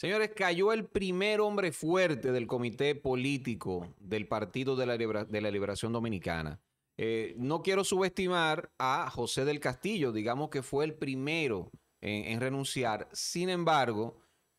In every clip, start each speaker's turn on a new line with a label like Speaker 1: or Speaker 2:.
Speaker 1: Señores, cayó el primer hombre fuerte del comité político del Partido de la, Liberación Dominicana. Eh, no quiero subestimar a José del Castillo, digamos que fue el primero en, en renunciar. Sin embargo,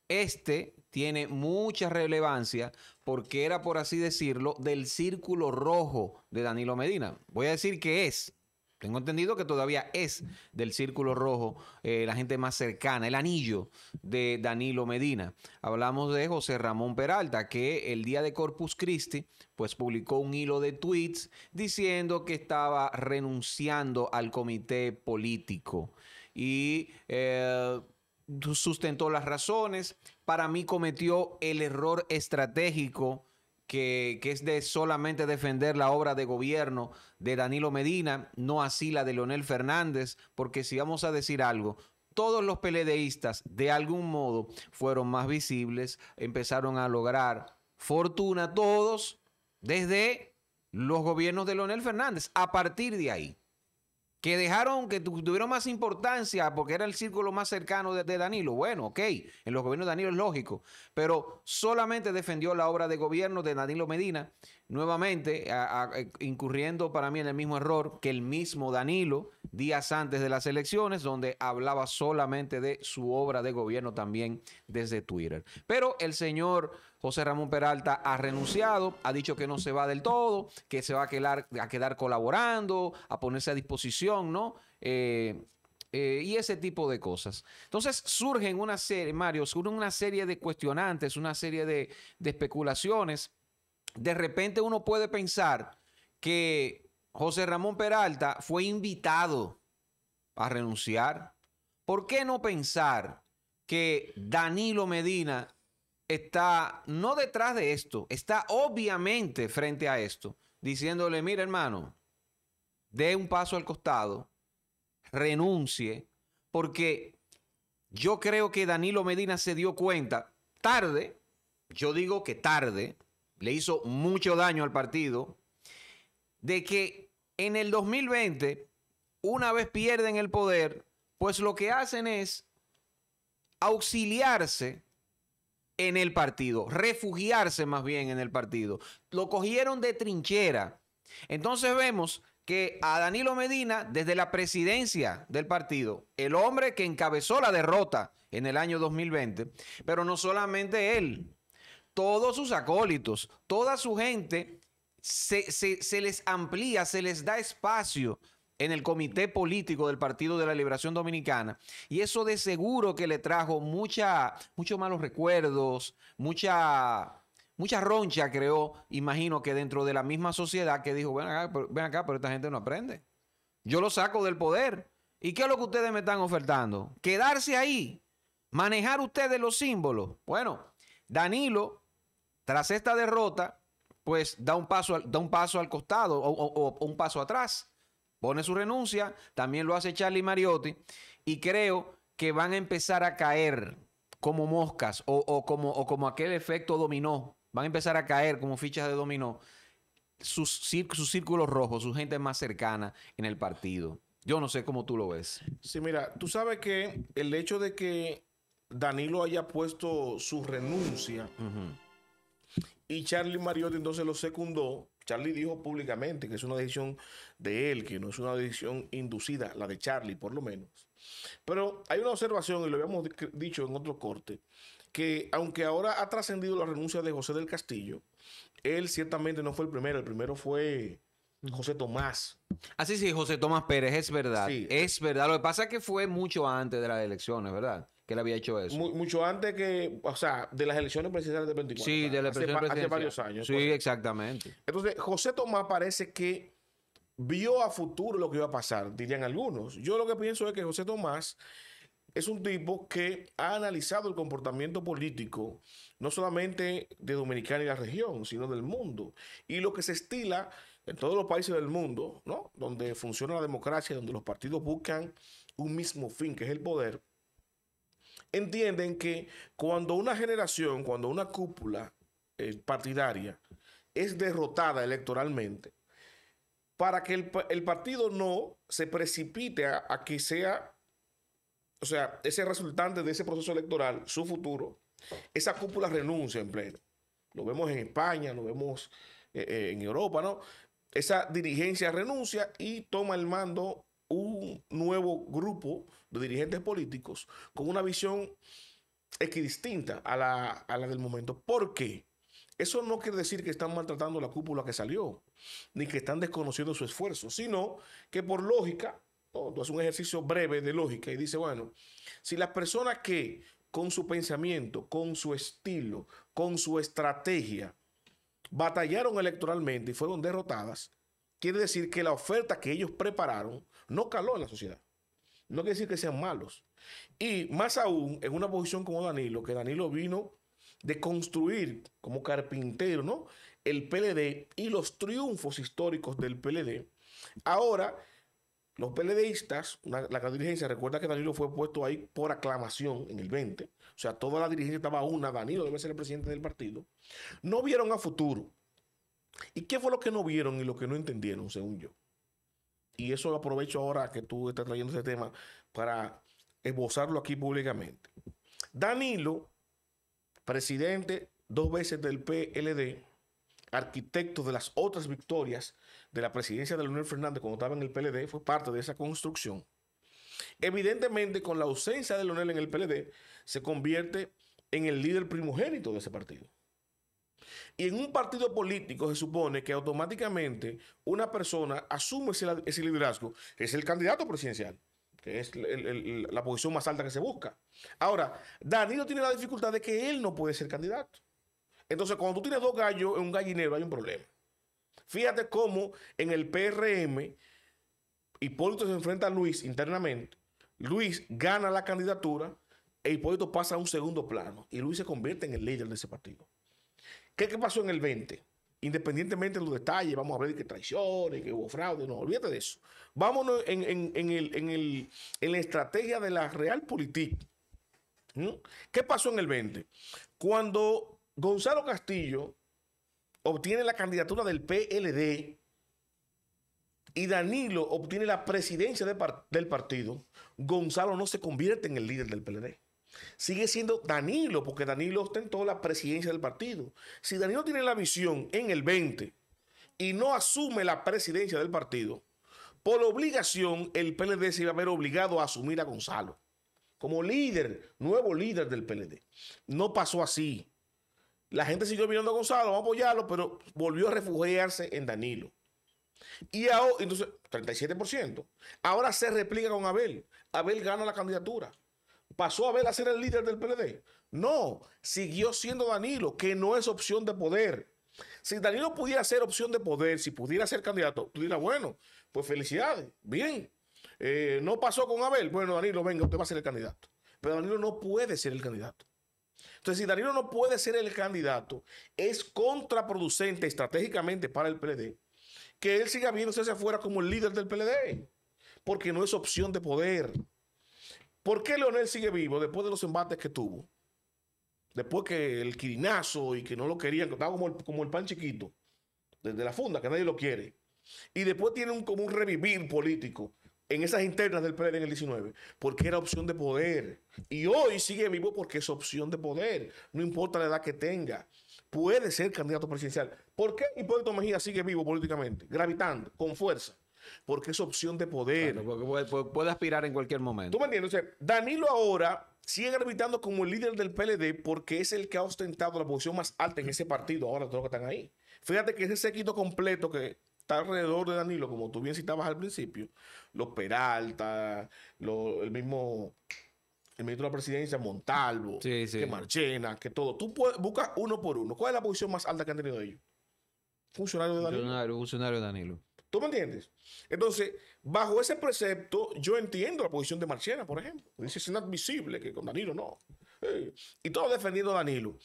Speaker 1: este tiene mucha relevancia porque era, por así decirlo, del círculo rojo de Danilo Medina. Voy a decir que es, tengo entendido que todavía es del Círculo Rojo eh, la gente más cercana, el anillo de Danilo Medina. Hablamos de José Ramón Peralta, que el día de Corpus Christi, pues publicó un hilo de tweets diciendo que estaba renunciando al comité político. Y eh, sustentó las razones. Para mí cometió el error estratégico que, es de solamente defender la obra de gobierno de Danilo Medina, no así la de Leonel Fernández, porque si vamos a decir algo, todos los peledeístas de algún modo fueron más visibles, empezaron a lograr fortuna todos desde los gobiernos de Leonel Fernández, a partir de ahí que dejaron, que tuvieron más importancia porque era el círculo más cercano de, Danilo. Bueno, ok, en los gobiernos de Danilo es lógico, pero solamente defendió la obra de gobierno de Danilo Medina nuevamente eh, incurriendo para mí en el mismo error que el mismo Danilo días antes de las elecciones, donde hablaba solamente de su obra de gobierno también desde Twitter. Pero el señor José Ramón Peralta ha renunciado, ha dicho que no se va del todo, que se va a quedar, a quedar colaborando, a ponerse a disposición, ¿no? Eh, eh, y ese tipo de cosas. Entonces surgen una serie, Mario, surgen una serie de cuestionantes, una serie de especulaciones de repente uno puede pensar que José Ramón Peralta fue invitado a renunciar. ¿Por qué no pensar que Danilo Medina está no detrás de esto, está obviamente frente a esto, diciéndole, mira hermano, dé un paso al costado, renuncie, porque yo creo que Danilo Medina se dio cuenta tarde, yo digo que tarde, le hizo mucho daño al partido, de que en el 2020, una vez pierden el poder, pues lo que hacen es auxiliarse en el partido, refugiarse más bien en el partido. Lo cogieron de trinchera. Entonces vemos que a Danilo Medina, desde la presidencia del partido, el hombre que encabezó la derrota en el año 2020, pero no solamente él, todos sus acólitos, toda su gente, se, les amplía, se les da espacio en el comité político del Partido de la Liberación Dominicana. Y eso de seguro que le trajo muchos malos recuerdos, mucha, mucha roncha creo, imagino que dentro de la misma sociedad que dijo, ven acá, ven acá, pero esta gente no aprende. Yo lo saco del poder. ¿Y qué es lo que ustedes me están ofertando? Quedarse ahí, manejar ustedes los símbolos. Bueno, Danilo tras esta derrota, pues da un paso al, da un paso al costado o, un paso atrás. Pone su renuncia, también lo hace Charlie Mariotti y creo que van a empezar a caer como moscas o, como, como aquel efecto dominó. Van a empezar a caer como fichas de dominó sus, círculos rojos, su gente más cercana en el partido. Yo no sé cómo tú lo ves.
Speaker 2: Sí, mira, tú sabes que el hecho de que Danilo haya puesto su renuncia y Charlie Mariotti entonces lo secundó. Charlie dijo públicamente que es una decisión de él, que no es una decisión inducida, la de Charlie por lo menos. Pero hay una observación, y lo habíamos dicho en otro corte, que aunque ahora ha trascendido la renuncia de José del Castillo, él ciertamente no fue el primero, el primero fue José Tomás.
Speaker 1: Así ah, sí, José Tomás Pérez, es verdad. Es verdad. Lo que pasa es que fue mucho antes de las
Speaker 2: elecciones, ¿verdad? que él había hecho eso. mucho antes que, o sea, de las elecciones presidenciales de 24. Sí, de las elecciones Hace varios años. Sí, pues. exactamente. Entonces, José Tomás parece que vio a futuro lo que iba a pasar, dirían algunos. Yo lo que pienso es que José Tomás es un tipo que ha analizado el comportamiento político, no solamente de Dominicana y la región, sino del mundo. Y lo que se estila en todos los países del mundo, ¿no? Donde funciona la democracia, donde los partidos buscan un mismo fin, que es el poder, entienden que cuando una generación, cuando una cúpula eh, partidaria es derrotada electoralmente, para que el, partido no se precipite a, que sea, o sea, ese resultante de ese proceso electoral, su futuro, esa cúpula renuncia en pleno. Lo vemos en España, lo vemos eh, eh, en Europa, ¿no? Esa dirigencia renuncia y toma el mando un nuevo grupo de dirigentes políticos con una visión equidistinta a la, a la del momento. ¿Por qué? Eso no quiere decir que están maltratando la cúpula que salió, ni que están desconociendo su esfuerzo, sino que por lógica, no, tú un ejercicio breve de lógica y dice, bueno, si las personas que con su pensamiento, con su estilo, con su estrategia, batallaron electoralmente y fueron derrotadas, quiere decir que la oferta que ellos prepararon no caló en la sociedad. No quiere decir que sean malos. Y más aún, en una posición como Danilo, que Danilo vino de construir como carpintero, ¿no? El PLD y los triunfos históricos del PLD. Ahora, los PLDistas, la, la, dirigencia, recuerda que Danilo fue puesto ahí por aclamación en el 20, o sea, toda la dirigencia estaba una, Danilo debe ser el presidente del partido, no vieron a futuro. ¿Y qué fue lo que no vieron y lo que no entendieron, según yo? Y eso lo aprovecho ahora que tú estás trayendo ese tema para esbozarlo aquí públicamente. Danilo, presidente dos veces del PLD, arquitecto de las otras victorias de la presidencia de Leonel Fernández cuando estaba en el PLD, fue parte de esa construcción. Evidentemente, con la ausencia de Leonel en el PLD, se convierte en el líder primogénito de ese partido. Y en un partido político se supone que automáticamente una persona asume ese, liderazgo, que es el candidato presidencial, que es la posición más alta que se busca. Ahora, Danilo tiene la dificultad de que él no puede ser candidato. Entonces, cuando tú tienes dos gallos en un gallinero, hay un problema. Fíjate cómo en el PRM Hipólito se enfrenta a Luis internamente. Luis gana la candidatura e Hipólito pasa a un segundo plano y Luis se convierte en el líder de ese partido. ¿Qué, pasó en el 20? Independientemente de los detalles, vamos a ver que traiciones, que hubo fraude, no, olvídate de eso. Vámonos en, la estrategia de la Realpolitik. ¿Qué pasó en el 20? Cuando Gonzalo Castillo obtiene la candidatura del PLD y Danilo obtiene la presidencia del partido, Gonzalo no se convierte en el líder del PLD. Sigue siendo Danilo, porque Danilo ostentó la presidencia del partido. Si Danilo tiene la visión en el 20 y no asume la presidencia del partido, por obligación el PLD se iba a ver obligado a asumir a Gonzalo como líder, nuevo líder del PLD. No pasó así. La gente siguió mirando a Gonzalo, a apoyarlo, pero volvió a refugiarse en Danilo. Y ahora, entonces, 37%. Ahora se replica con Abel. Abel gana la candidatura pasó Abel a ser el líder del PLD. No, siguió siendo Danilo, que no es opción de poder. Si Danilo pudiera ser opción de poder, si pudiera ser candidato, tú dirás, bueno, pues felicidades, bien. Eh, no pasó con Abel, bueno, Danilo, venga, usted va a ser el candidato. Pero Danilo no puede ser el candidato. Entonces, si Danilo no puede ser el candidato, es contraproducente estratégicamente para el PLD que él siga viéndose hacia afuera como el líder del PLD, porque no es opción de poder. ¿Por qué Leonel sigue vivo después de los embates que tuvo? Después que el quirinazo y que no lo querían, que estaba como el, pan chiquito, desde la funda, que nadie lo quiere. Y después tiene un, como un revivir político en esas internas del PLD en el 19, porque era opción de poder. Y hoy sigue vivo porque es opción de poder, no importa la edad que tenga. Puede ser candidato presidencial. ¿Por qué Hipólito Mejía sigue vivo políticamente, gravitando, con fuerza? porque es opción de poder. puede, aspirar en cualquier momento. ¿Tú me entiendes? Danilo ahora sigue gravitando como el líder del PLD porque es el que ha ostentado la posición más alta en ese partido ahora, todos los que están ahí. Fíjate que ese séquito completo que está alrededor de Danilo, como tú bien citabas al principio, los Peralta, el mismo el ministro de la presidencia, Montalvo, que Marchena, que todo. Tú buscas uno por uno. ¿Cuál es la posición más alta que han tenido ellos? Funcionario de Danilo. Funcionario, funcionario de Danilo. ¿Tú me entiendes? Entonces, bajo ese precepto, yo entiendo la posición de Marchena, por ejemplo. Dice, es inadmisible que con Danilo no. y todo defendiendo a Danilo.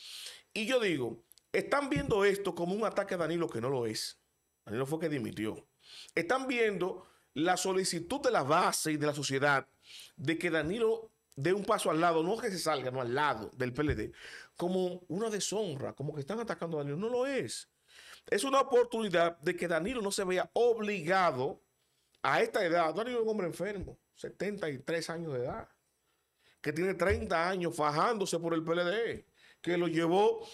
Speaker 2: Y yo digo, están viendo esto como un ataque a Danilo que no lo es. Danilo fue que dimitió. Están viendo la solicitud de la base y de la sociedad de que Danilo dé un paso al lado, no que se salga, no al lado del PLD, como una deshonra, como que están atacando a Danilo. No lo es es una oportunidad de que Danilo no se vea obligado a esta edad. Danilo es un hombre enfermo, 73 años de edad, que tiene 30 años fajándose por el PLD, que lo llevó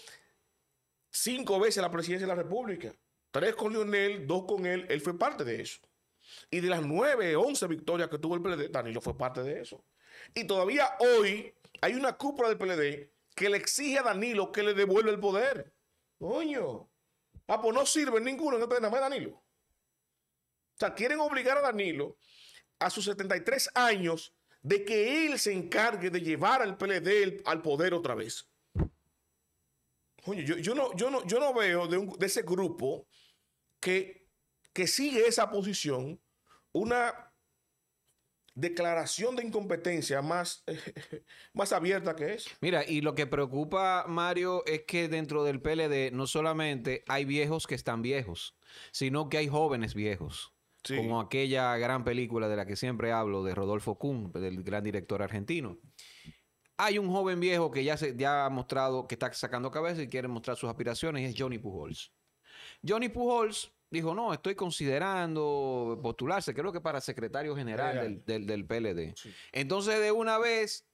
Speaker 2: cinco veces a la presidencia de la República. Tres con Lionel, dos con él. Él fue parte de eso. Y de las nueve, once victorias que tuvo el PLD, Danilo fue parte de eso. Y todavía hoy hay una cúpula del PLD que le exige a Danilo que le devuelva el poder. Coño, Ah, pues no sirve ninguno, no nada más Danilo. O sea, quieren obligar a Danilo a sus 73 años de que él se encargue de llevar al PLD al poder otra vez. yo, no, yo, no, yo no veo de, ese grupo que, que sigue esa posición una declaración de incompetencia más, más abierta que es.
Speaker 1: Mira, y lo que preocupa, Mario, es que dentro del PLD no solamente hay viejos que están viejos, sino que hay jóvenes viejos. Como aquella gran película de la que siempre hablo, de Rodolfo Kuhn, del gran director argentino. Hay un joven viejo que ya, se, ya ha mostrado que está sacando cabeza y quiere mostrar sus aspiraciones, y es Johnny Pujols. Johnny Pujols dijo, no, estoy considerando postularse, creo que para secretario general del, del, PLD. Entonces, de una vez,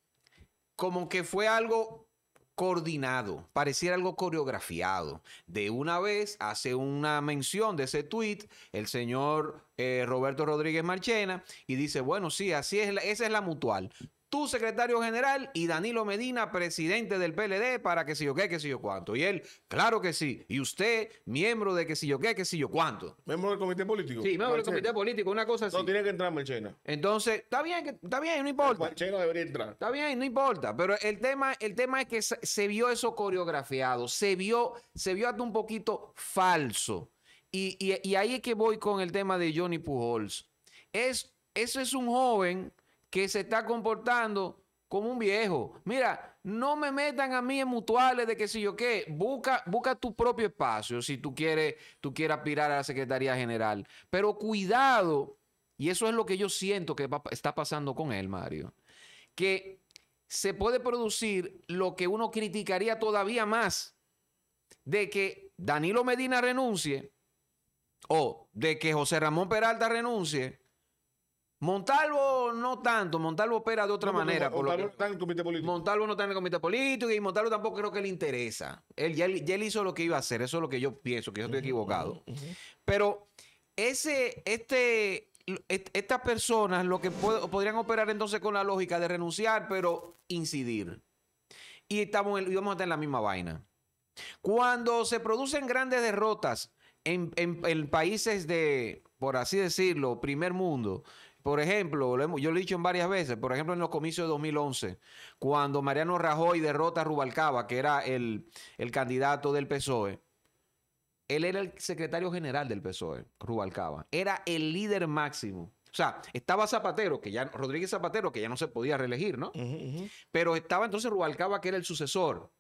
Speaker 1: como que fue algo coordinado, pareciera algo coreografiado. De una vez hace una mención de ese tuit el señor eh, Roberto Rodríguez Marchena y dice, bueno, sí, así es, esa es la mutual tu secretario general y Danilo Medina, presidente del PLD, para que si yo qué, que si yo cuánto. Y él, claro que sí. Y usted, miembro de que si yo qué, que si yo cuánto. Miembro del comité político. Sí, miembro del comité político, una cosa así. No tiene que entrar Marchena. Entonces, está bien, está bien, no importa. debería entrar. Está bien, no importa. Pero el tema, el tema es que se, vio eso coreografiado, se vio, se vio hasta un poquito falso. Y, y, y ahí es que voy con el tema de Johnny Pujols. Es, eso es un joven que se está comportando como un viejo. Mira, no me metan a mí en mutuales de que si yo qué. Busca, busca tu propio espacio si tú quieres, tú aspirar a la Secretaría General. Pero cuidado, y eso es lo que yo siento que está pasando con él, Mario, que se puede producir lo que uno criticaría todavía más, de que Danilo Medina renuncie o de que José Ramón Peralta renuncie Montalvo no tanto, Montalvo opera de otra manera. Montalvo, no está en el comité político. Montalvo no está en el comité político y Montalvo tampoco creo que le interesa. Él ya, él, hizo lo que iba a hacer, eso es lo que yo pienso, que yo estoy equivocado. Pero ese, este, estas personas lo que podrían operar entonces con la lógica de renunciar, pero incidir. Y estamos vamos a estar en la misma vaina. Cuando se producen grandes derrotas en países de, por así decirlo, primer mundo, por ejemplo, yo lo he dicho en varias veces, por ejemplo en los comicios de 2011, cuando Mariano Rajoy derrota a Rubalcaba, que era el, candidato del PSOE, él era el secretario general del PSOE, Rubalcaba, era el líder máximo. O sea, estaba Zapatero, que ya Rodríguez Zapatero, que ya no se podía reelegir, ¿no? Pero estaba entonces Rubalcaba, que era el sucesor.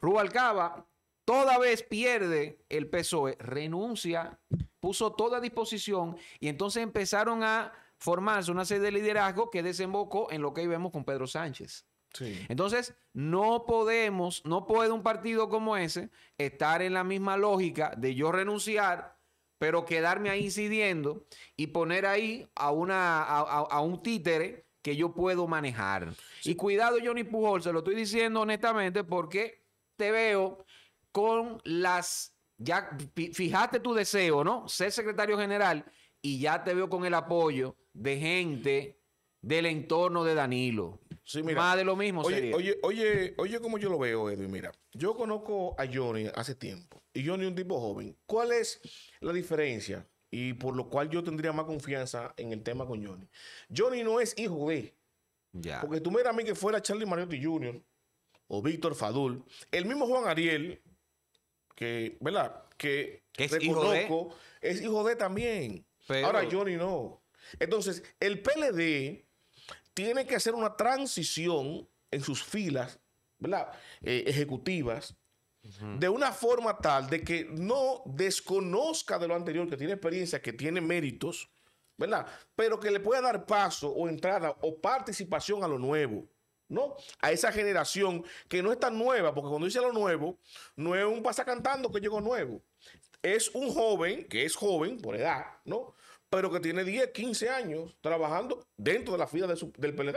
Speaker 1: Rubalcaba toda vez pierde el PSOE, renuncia, puso toda disposición y entonces empezaron a formarse una sede de liderazgo que desembocó en lo que hoy vemos con Pedro Sánchez. Entonces, no podemos, no puede un partido como ese estar en la misma lógica de yo renunciar, pero quedarme ahí incidiendo y poner ahí a, una, a, un títere que yo puedo manejar. Y cuidado, Johnny Pujol, se lo estoy diciendo honestamente porque te veo con las. Ya fijaste tu deseo, ¿no? Ser secretario general y ya te veo con el apoyo de gente del entorno de Danilo. Más de lo mismo oye,
Speaker 2: sería. Oye, oye, como yo lo veo, Edwin. Mira, yo conozco a Johnny hace tiempo y Johnny es un tipo joven. ¿Cuál es la diferencia? Y por lo cual yo tendría más confianza en el tema con Johnny. Johnny no es hijo de. Ya. Porque tú mira a mí que fuera Charlie Mariotti Jr. o Víctor Fadul, el mismo Juan Ariel, que, ¿verdad? Que, reconozco, es hijo de también. Ahora Johnny no. Entonces, el PLD tiene que hacer una transición en sus filas eh, ejecutivas de una forma tal de que no desconozca de lo anterior, que tiene experiencia, que tiene méritos, ¿verdad? Pero que le pueda dar paso o entrada o participación a lo nuevo. ¿no? A esa generación que no es tan nueva, porque cuando dice lo nuevo, no es un pasacantando que llegó nuevo es un joven, que es joven por edad, ¿no? Pero que tiene 10, 15 años trabajando dentro de la fila del PLD.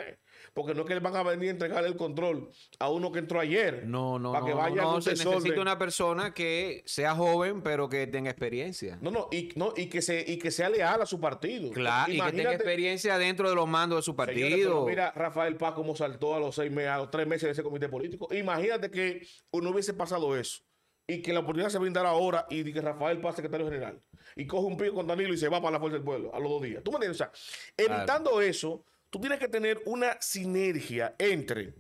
Speaker 2: Porque no es que le van a venir a entregar el control a uno que entró ayer. No, no, para que vaya no. no se necesita
Speaker 1: una persona que sea joven, pero que tenga experiencia. No, no, y, no, y, que, se, y que sea leal a su partido. Claro, y que tenga experiencia dentro de los mandos de su partido. mira,
Speaker 2: Rafael Paz como saltó a los seis meses, a los tres meses de ese comité político. Imagínate que uno hubiese pasado eso y que la oportunidad se brindara ahora y que Rafael pase secretario general y coge un pico con Danilo y se va para la Fuerza del Pueblo a los dos días. ¿Tú me entiendes? O sea, evitando eso, tú tienes que tener una sinergia entre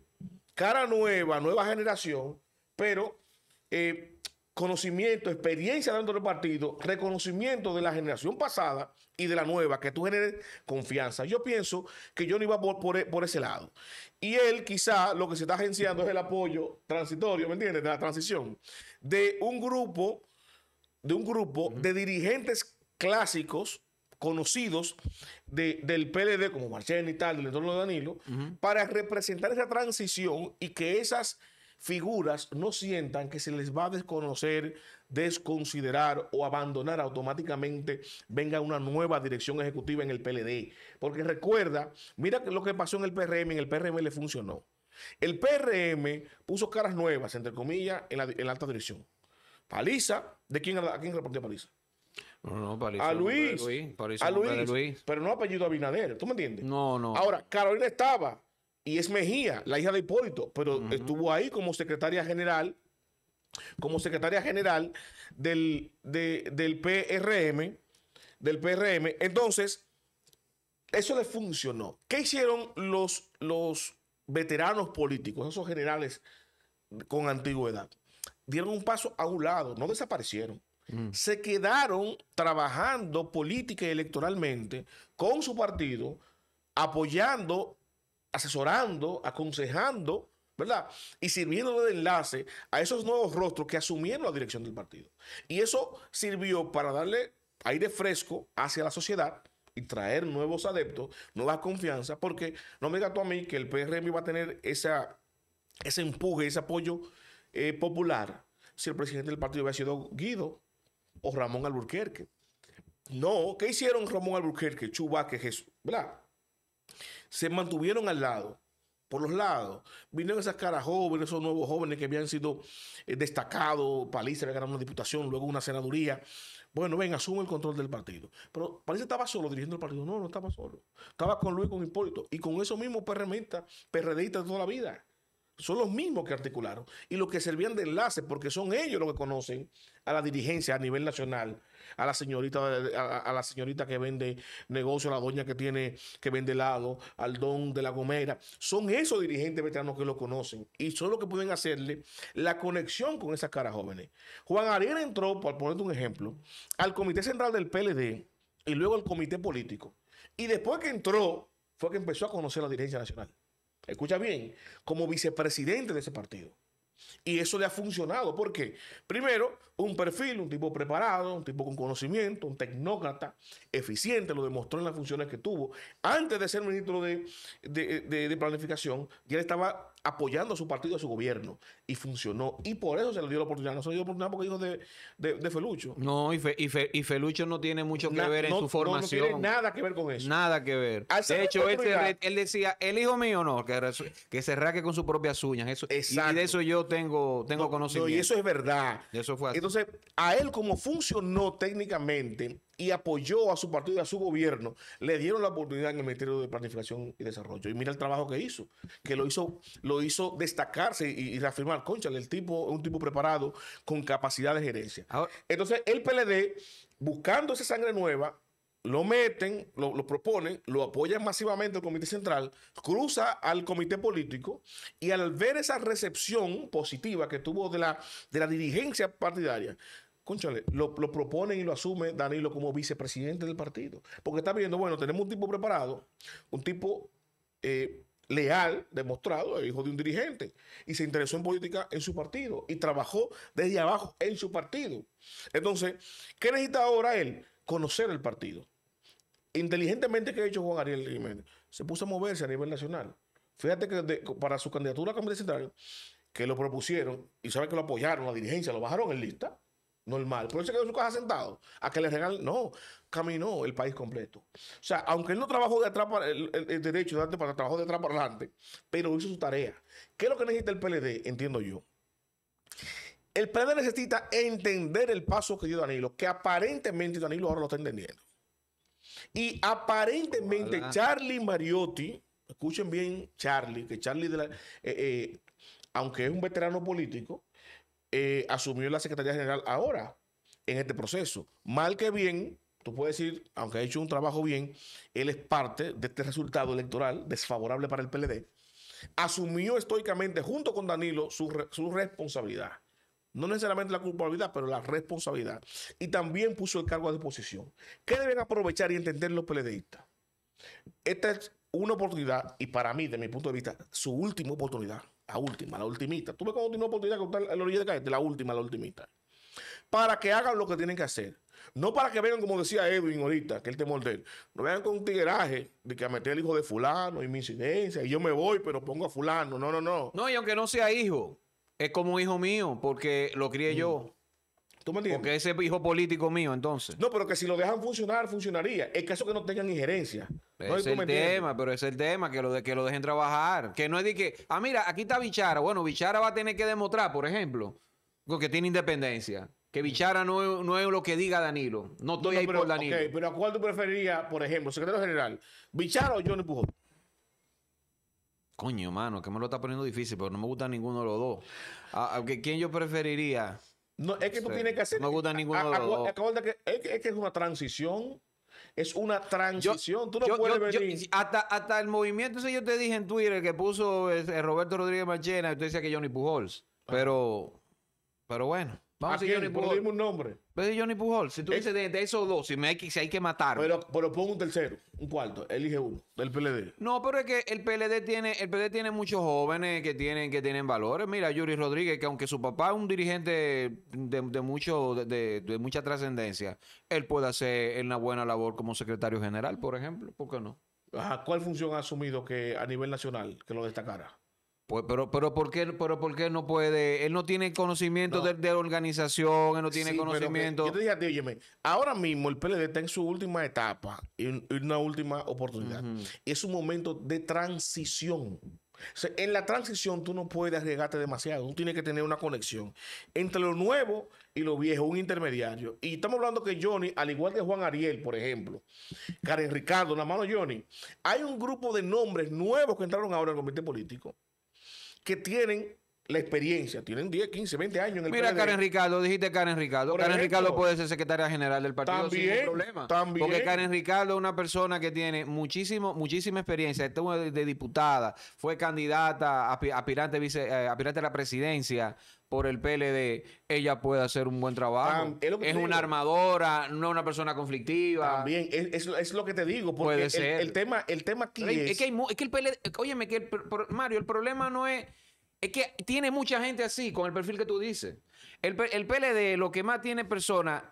Speaker 2: cara nueva, nueva generación, pero eh, conocimiento, experiencia dentro del partido, reconocimiento de la generación pasada y de la nueva, que tú generes confianza. Yo pienso que yo no iba por, ese lado. Y él quizá lo que se está agenciando es el apoyo transitorio, ¿me entiendes? De la transición, de un grupo, de un grupo de dirigentes clásicos conocidos del PLD, como Marchena y tal, del entorno de Danilo, para representar esa transición y que esas figuras no sientan que se les va a desconocer, desconsiderar o abandonar automáticamente, venga una nueva dirección ejecutiva en el PLD. Porque recuerda, mira lo que pasó en el PRM, en el PRM le funcionó. El PRM puso caras nuevas, entre comillas, en la, alta dirección. Paliza, ¿de quién, a quién Paliza? No, no, Paliza. A Luis. a Luis, Luis, Pero no apellido Abinader, ¿tú me entiendes? No, no. Ahora, Carolina estaba y es Mejía, la hija de Hipólito, pero estuvo ahí como secretaria general, como secretaria general del, del PRM, del PRM. Entonces, eso le funcionó. ¿Qué hicieron los, los veteranos políticos, esos generales con antigüedad? Dieron un paso a un lado, no desaparecieron. Mm. Se quedaron trabajando política y electoralmente con su partido, apoyando asesorando, aconsejando, ¿verdad? Y sirviendo de enlace a esos nuevos rostros que asumieron la dirección del partido. Y eso sirvió para darle aire fresco hacia la sociedad y traer nuevos adeptos, nuevas confianzas, porque no me digas a mí que el PRM iba a tener esa, ese empuje, ese apoyo eh, popular si el presidente del partido hubiera sido Guido o Ramón Alburquerque. No, ¿qué hicieron Ramón Alburquerque, Chubaque, Jesús? ¿Verdad? se mantuvieron al lado, por los lados. Vinieron esas caras jóvenes, esos nuevos jóvenes que habían sido eh, destacados. Paliza había ganado una diputación, luego una senaduría. Bueno, ven, asume el control del partido. Pero Paliza estaba solo dirigiendo el partido. No, no estaba solo. Estaba con Luis, con Hipólito. Y con eso mismo PRMistas, de toda la vida son los mismos que articularon y los que servían de enlace, porque son ellos los que conocen a la dirigencia a nivel nacional, a la señorita, a, la señorita que vende negocio, a la doña que tiene, que vende helado, al don de la gomera. Son esos dirigentes veteranos que lo conocen y son los que pueden hacerle la conexión con esas caras jóvenes. Juan Ariel entró, por ponerte un ejemplo, al Comité Central del PLD y luego al Comité Político. Y después que entró, fue que empezó a conocer la dirigencia nacional escucha bien, como vicepresidente de ese partido. Y eso le ha funcionado. ¿Por qué? Primero, un perfil, un tipo preparado, un tipo con conocimiento, un tecnócrata, eficiente, lo demostró en las funciones que tuvo. Antes de ser ministro de, de, de, planificación, ya estaba apoyando a su partido, a su gobierno, y funcionó. Y por eso se le dio la oportunidad. No se le dio la oportunidad porque hijo de, Felucho.
Speaker 1: No, y, Felucho no tiene mucho que ver en su formación. No, tiene
Speaker 2: nada que ver con eso.
Speaker 1: Nada que ver. de hecho, él, él, decía, el hijo mío no, que, que se raque con sus
Speaker 2: propias uñas. Eso, Y de eso yo tengo, tengo conocimiento. y eso es verdad. Eso fue así. Entonces, a él como funcionó técnicamente y apoyó a su partido y a su gobierno, le dieron la oportunidad en el Ministerio de Planificación y Desarrollo. Y mira el trabajo que hizo, que lo hizo, lo hizo destacarse y, reafirmar, concha, el tipo es un tipo preparado con capacidad de gerencia. Entonces, el PLD, buscando esa sangre nueva, lo meten, lo, proponen, lo apoyan masivamente el Comité Central, cruza al Comité Político y al ver esa recepción positiva que tuvo de la, de la dirigencia partidaria, lo, proponen y lo asume Danilo como vicepresidente del partido. Porque está viendo, bueno, tenemos un tipo preparado, un tipo eh, leal, demostrado, hijo de un dirigente, y se interesó en política en su partido y trabajó desde abajo en su partido. Entonces, ¿qué necesita ahora él? Conocer el partido inteligentemente que ha hecho Juan Ariel Jiménez, se puso a moverse a nivel nacional. Fíjate que para su candidatura a central, que lo propusieron y sabe que lo apoyaron, la dirigencia, lo bajaron en lista, normal. Por eso quedó en su casa sentado a que le regalen. No, caminó el país completo. O sea, aunque él no trabajó de atrás para el, derecho de para trabajó de atrás para adelante, pero hizo su tarea. ¿Qué es lo que necesita el PLD? Entiendo yo. El PLD necesita entender el paso que dio Danilo, que aparentemente Danilo ahora lo está entendiendo. Y aparentemente Charlie Mariotti, escuchen bien Charlie, que Charlie, eh, eh, aunque es un veterano político, eh, asumió la Secretaría General ahora, en este proceso. Mal que bien, tú puedes decir, aunque ha hecho un trabajo bien, él es parte de este resultado electoral desfavorable para el PLD. Asumió estoicamente, junto con Danilo, su responsabilidad. No necesariamente la culpabilidad, pero la responsabilidad. Y también puso el cargo a disposición. ¿Qué deben aprovechar y entender los PLDistas? Esta es una oportunidad, y para mí, de mi punto de vista, su última oportunidad. La última, la ultimita. Tú ves cuando una oportunidad que está en la orilla de la última, la ultimita. Para que hagan lo que tienen que hacer. No para que vengan, como decía Edwin ahorita, que él te molde No vengan con un tigueraje de que a meter el hijo de fulano y mi incidencia y yo me voy, pero pongo a fulano. No, no, no.
Speaker 1: No, y aunque no sea hijo, es como hijo mío, porque lo crié yo. Mm. ¿Tú me
Speaker 2: entiendes? Porque ese hijo político mío, entonces. No, pero que si lo dejan funcionar, funcionaría. El caso que no tengan injerencia. es el tema,
Speaker 1: pero es el tema, que lo, de, que lo dejen trabajar. Que no es de que, ah, mira, aquí está Bichara. Bueno, Bichara va a tener que demostrar, por ejemplo, que tiene independencia. Que
Speaker 2: Bichara no,
Speaker 1: no es lo que diga Danilo. No estoy ahí por Danilo. Okay,
Speaker 2: pero ¿a cuál tú preferirías, por ejemplo, secretario general? ¿Bichara o Johnny Pujol?
Speaker 1: Coño, mano, que me lo está poniendo difícil, pero no me gusta ninguno de los dos. aunque ah, ah, quién yo preferiría? No, es que tú tienes que hacer. No me gusta ninguno de los dos. Que, es, que, es que es una transición es una transición. Tú no puedes Hasta, hasta, el movimiento ese yo te dije en Twitter que puso este, Roberto Rodríguez Marchena, y tú decías que Johnny Pujols. Ah. Pero, pero bueno. Vamos a, un nombre. Johnny Pujol, si tú dices de, esos dos, si, hay, que matarlo Pero, pero pon un tercero,
Speaker 2: un cuarto, elige uno, del PLD.
Speaker 1: No, pero es que el PLD tiene, el PLD tiene muchos jóvenes que tienen, que tienen valores. Mira, Yuri Rodríguez, que aunque su papá es un dirigente de, mucho, de, de mucha trascendencia, él puede hacer una buena labor como secretario general, por ejemplo. ¿Por qué no? ¿Cuál función ha asumido que a nivel nacional que lo destacara? Pues, pero, pero, ¿por qué, pero, ¿por no puede? Él no tiene conocimiento De, organización, él no tiene conocimiento. yo te dije
Speaker 2: ahora mismo el PLD está en su última etapa, y una última oportunidad. Es un momento de transición. en la transición tú no puedes arriesgarte demasiado, tú tienes que tener una conexión entre lo nuevo y lo viejo, un intermediario. Y estamos hablando que Johnny, al igual que Juan Ariel, por ejemplo, Karen Ricardo, la mano Johnny, hay un grupo de nombres nuevos que entraron ahora en el comité político que tienen la experiencia. Tienen 10, 15, 20 años en el Mira, Karen
Speaker 1: Ricardo, dijiste Karen Ricardo. Karen Ricardo puede
Speaker 2: ser secretaria general del partido sin problema. Porque Karen
Speaker 1: Ricardo es una persona que tiene muchísimo, muchísima experiencia. Estuvo de, diputada, fue candidata, eh, aspirante, a la presidencia por el PLD, ella puede hacer un buen trabajo. es, una armadora, no una persona conflictiva. También, es, lo que te digo, puede ser. el, tema, el tema es... Que es que el PLD, óyeme, Mario, el problema no es es que tiene mucha gente así, con el perfil que tú dices. El, el PLD lo que más tiene personas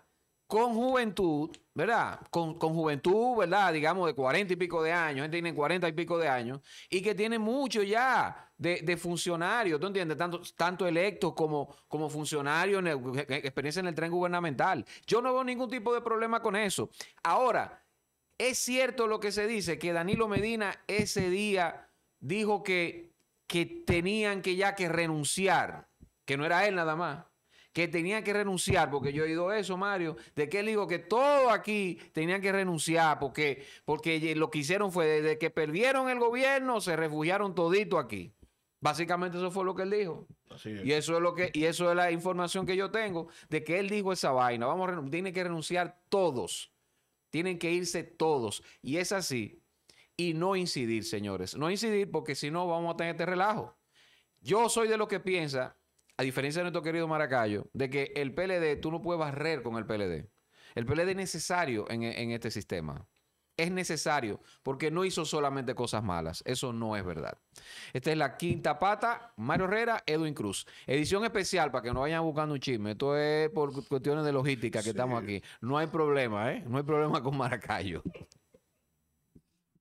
Speaker 1: con juventud, ¿verdad? Con, juventud, ¿verdad? Digamos de 40 y pico de años, gente tiene 40 y pico de años, y que tiene mucho ya de, funcionarios, ¿tú entiendes? Tanto, electos como, funcionarios, en experiencia en el tren gubernamental. Yo no veo ningún tipo de problema con eso. Ahora, es cierto lo que se dice, que Danilo Medina ese día dijo que que tenían que ya que renunciar, que no era él nada más, que tenían que renunciar, porque yo he oído eso, Mario, de que él dijo que todo aquí tenían que renunciar, porque, porque lo que hicieron fue desde que perdieron el gobierno, se refugiaron todito aquí. Básicamente eso fue lo que él dijo. Y eso es lo que, y eso es la información que yo tengo de que él dijo esa vaina. Vamos, tienen que renunciar todos. Tienen que irse todos. Y es así y no incidir, señores. No incidir porque si no vamos a tener este relajo. Yo soy de lo que piensa, a diferencia de nuestro querido Maracayo, de que el PLD, tú no puedes barrer con el PLD. El PLD es necesario en, este sistema. Es necesario porque no hizo solamente cosas malas. Eso no es verdad. Esta es la quinta pata. Mario Herrera, Edwin Cruz. Edición especial para que no vayan buscando un chisme. Esto es por cuestiones de logística que estamos aquí. No hay problema, ¿eh? No hay problema con Maracayo.